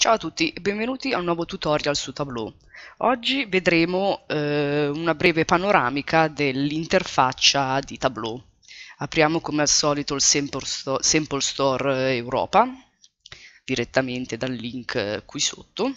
Ciao a tutti e benvenuti a un nuovo tutorial su Tableau. Oggi vedremo eh, una breve panoramica dell'interfaccia di Tableau. Apriamo come al solito il Sample, Store Europa, direttamente dal link eh, qui sotto,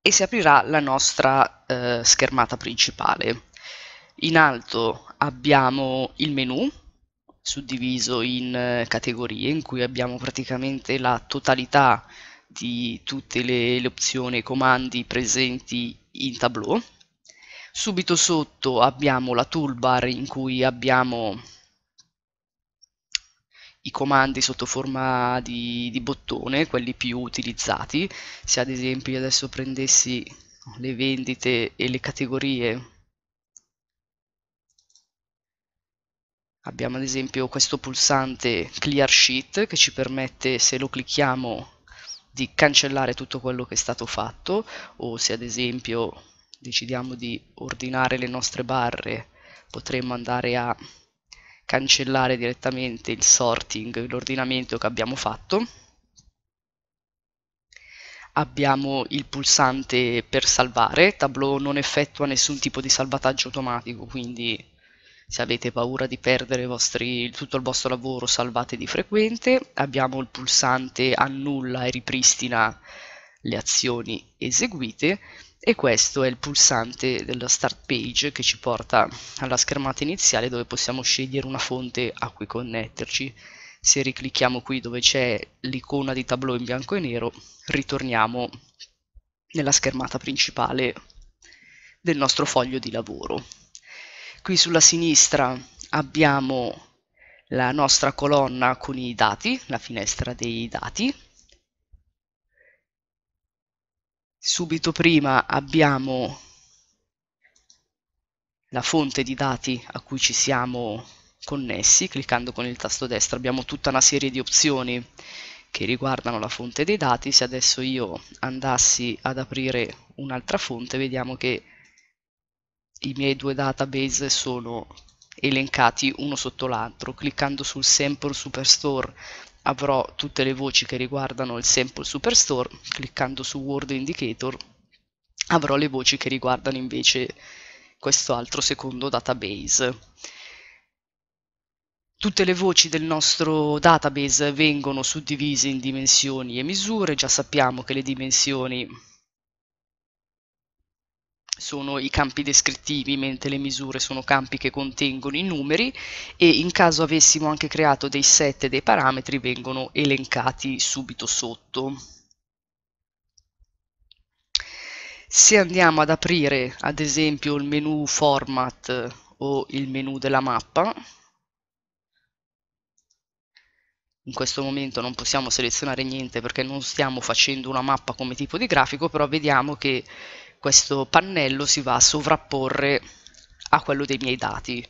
e si aprirà la nostra eh, schermata principale. In alto abbiamo il menu suddiviso in eh, categorie in cui abbiamo praticamente la totalità di tutte le, le opzioni e comandi presenti in Tableau. Subito sotto abbiamo la toolbar in cui abbiamo i comandi sotto forma di, di bottone, quelli più utilizzati. Se ad esempio adesso prendessi le vendite e le categorie Abbiamo ad esempio questo pulsante Clear Sheet che ci permette, se lo clicchiamo, di cancellare tutto quello che è stato fatto o se ad esempio decidiamo di ordinare le nostre barre potremmo andare a cancellare direttamente il sorting, l'ordinamento che abbiamo fatto. Abbiamo il pulsante per salvare, Tableau non effettua nessun tipo di salvataggio automatico, quindi se avete paura di perdere vostri, tutto il vostro lavoro salvate di frequente, abbiamo il pulsante annulla e ripristina le azioni eseguite e questo è il pulsante della start page che ci porta alla schermata iniziale dove possiamo scegliere una fonte a cui connetterci. Se riclicchiamo qui dove c'è l'icona di tableau in bianco e nero, ritorniamo nella schermata principale del nostro foglio di lavoro. Qui sulla sinistra abbiamo la nostra colonna con i dati, la finestra dei dati. Subito prima abbiamo la fonte di dati a cui ci siamo connessi, cliccando con il tasto destro abbiamo tutta una serie di opzioni che riguardano la fonte dei dati, se adesso io andassi ad aprire un'altra fonte vediamo che i miei due database sono elencati uno sotto l'altro. Cliccando sul Sample Superstore avrò tutte le voci che riguardano il Sample Superstore, cliccando su Word Indicator avrò le voci che riguardano invece questo altro secondo database. Tutte le voci del nostro database vengono suddivise in dimensioni e misure, già sappiamo che le dimensioni sono i campi descrittivi, mentre le misure sono campi che contengono i numeri e in caso avessimo anche creato dei set e dei parametri vengono elencati subito sotto. Se andiamo ad aprire ad esempio il menu format o il menu della mappa, in questo momento non possiamo selezionare niente perché non stiamo facendo una mappa come tipo di grafico, però vediamo che questo pannello si va a sovrapporre a quello dei miei dati.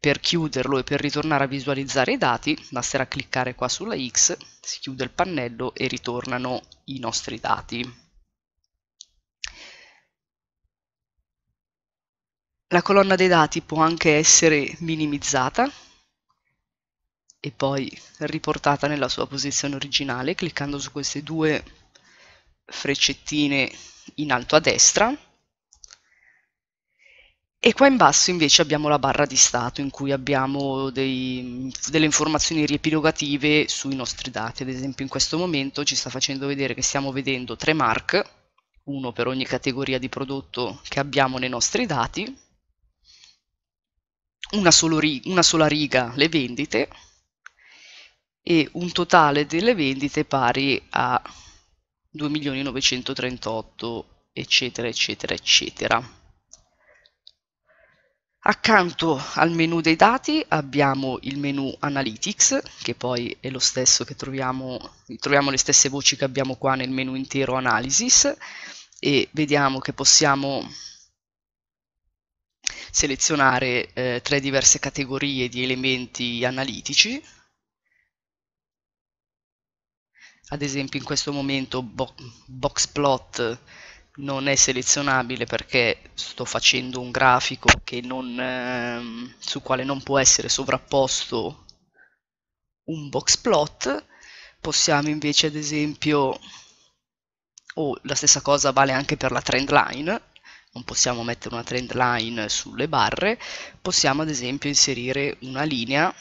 Per chiuderlo e per ritornare a visualizzare i dati basterà cliccare qua sulla X, si chiude il pannello e ritornano i nostri dati. La colonna dei dati può anche essere minimizzata e poi riportata nella sua posizione originale cliccando su queste due freccettine in alto a destra e qua in basso invece abbiamo la barra di stato in cui abbiamo dei, delle informazioni riepilogative sui nostri dati. Ad esempio in questo momento ci sta facendo vedere che stiamo vedendo tre mark, uno per ogni categoria di prodotto che abbiamo nei nostri dati, una, rig una sola riga le vendite e un totale delle vendite pari a 2.938 eccetera eccetera eccetera. Accanto al menu dei dati abbiamo il menu Analytics, che poi è lo stesso che troviamo, troviamo le stesse voci che abbiamo qua nel menu intero Analysis, e vediamo che possiamo selezionare eh, tre diverse categorie di elementi analitici, ad esempio in questo momento bo- Boxplot non è selezionabile perché sto facendo un grafico non, ehm, su quale non può essere sovrapposto un box plot possiamo invece ad esempio o oh, la stessa cosa vale anche per la trend line non possiamo mettere una trend line sulle barre possiamo ad esempio inserire una linea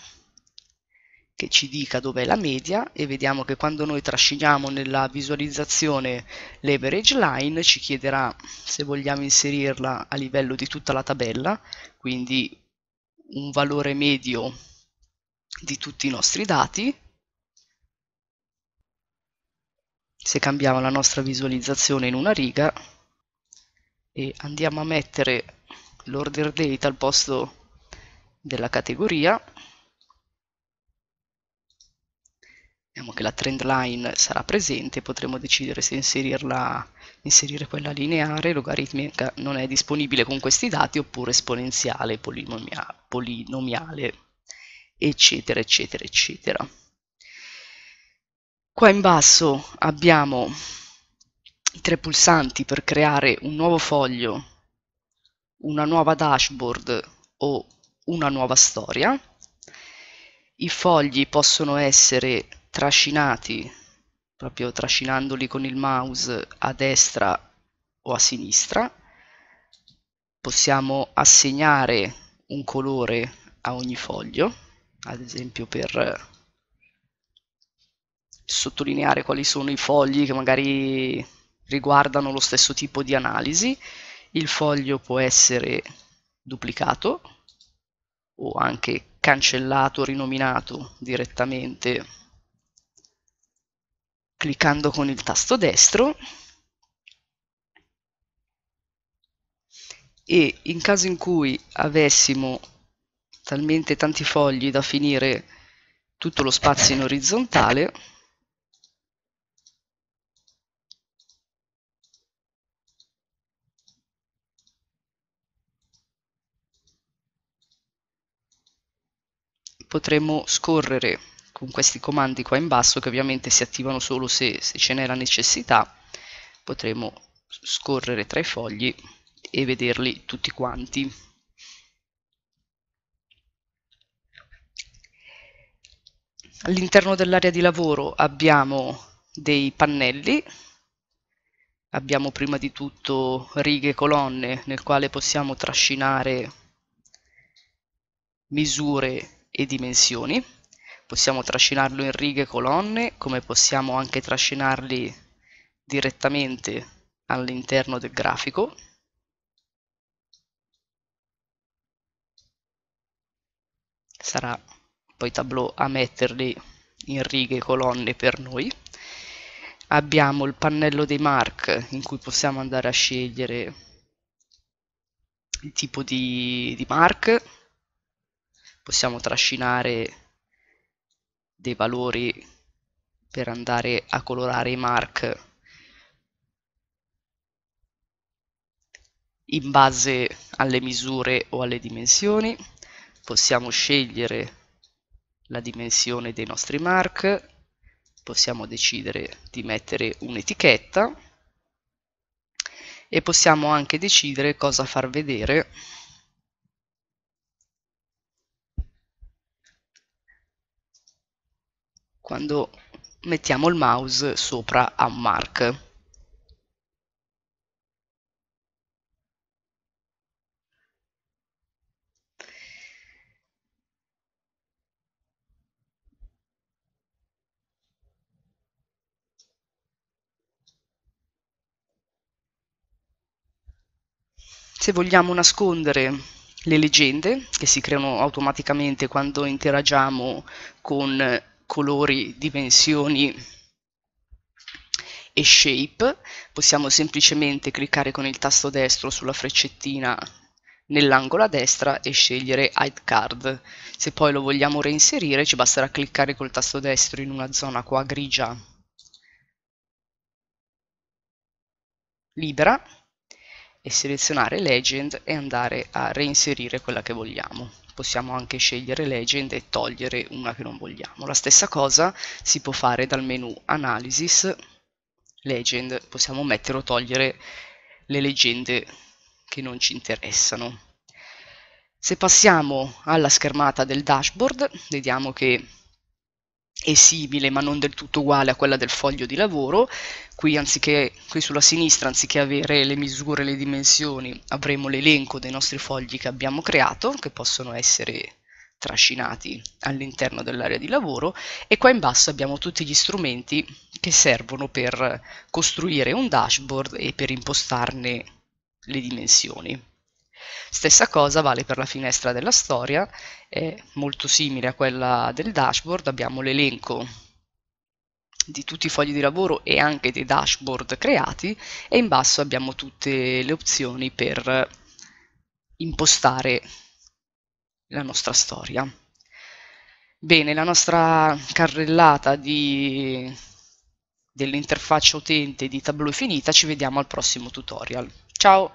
che ci dica dov'è la media e vediamo che quando noi trasciniamo nella visualizzazione l'average line ci chiederà se vogliamo inserirla a livello di tutta la tabella, quindi un valore medio di tutti i nostri dati. Se cambiamo la nostra visualizzazione in una riga e andiamo a mettere l'order date al posto della categoria, Vediamo che la trend line sarà presente, potremo decidere se inserirla, inserire quella lineare, logaritmica non è disponibile con questi dati, oppure esponenziale, polinomiale, polinomiale eccetera, eccetera, eccetera. Qua in basso abbiamo i tre pulsanti per creare un nuovo foglio, una nuova dashboard o una nuova storia i fogli possono essere trascinati, proprio trascinandoli con il mouse a destra o a sinistra. Possiamo assegnare un colore a ogni foglio, ad esempio per sottolineare quali sono i fogli che magari riguardano lo stesso tipo di analisi. Il foglio può essere duplicato o anche cancellato, rinominato direttamente cliccando con il tasto destro e in caso in cui avessimo talmente tanti fogli da finire tutto lo spazio in orizzontale potremo scorrere con questi comandi qua in basso che ovviamente si attivano solo se, se ce n'è la necessità potremo scorrere tra i fogli e vederli tutti quanti all'interno dell'area di lavoro abbiamo dei pannelli abbiamo prima di tutto righe e colonne nel quale possiamo trascinare misure e dimensioni. Possiamo trascinarlo in righe e colonne, come possiamo anche trascinarli direttamente all'interno del grafico. Sarà poi Tableau a metterli in righe e colonne per noi. Abbiamo il pannello dei mark in cui possiamo andare a scegliere il tipo di, di mark possiamo trascinare dei valori per andare a colorare i mark in base alle misure o alle dimensioni possiamo scegliere la dimensione dei nostri mark possiamo decidere di mettere un'etichetta e possiamo anche decidere cosa far vedere quando mettiamo il mouse sopra a un mark. Se vogliamo nascondere le leggende che si creano automaticamente quando interagiamo con colori, dimensioni e shape, possiamo semplicemente cliccare con il tasto destro sulla freccettina nell'angolo a destra e scegliere Hide Card. Se poi lo vogliamo reinserire ci basterà cliccare col tasto destro in una zona qua grigia libera e selezionare Legend e andare a reinserire quella che vogliamo possiamo anche scegliere legend e togliere una che non vogliamo. La stessa cosa si può fare dal menu analysis legend, possiamo mettere o togliere le leggende che non ci interessano. Se passiamo alla schermata del dashboard, vediamo che è simile ma non del tutto uguale a quella del foglio di lavoro. Qui, anziché, qui sulla sinistra, anziché avere le misure e le dimensioni, avremo l'elenco dei nostri fogli che abbiamo creato, che possono essere trascinati all'interno dell'area di lavoro e qua in basso abbiamo tutti gli strumenti che servono per costruire un dashboard e per impostarne le dimensioni. Stessa cosa vale per la finestra della storia, è molto simile a quella del dashboard, abbiamo l'elenco di tutti i fogli di lavoro e anche dei dashboard creati e in basso abbiamo tutte le opzioni per impostare la nostra storia. Bene, la nostra carrellata dell'interfaccia utente di Tableau è finita, ci vediamo al prossimo tutorial. Ciao!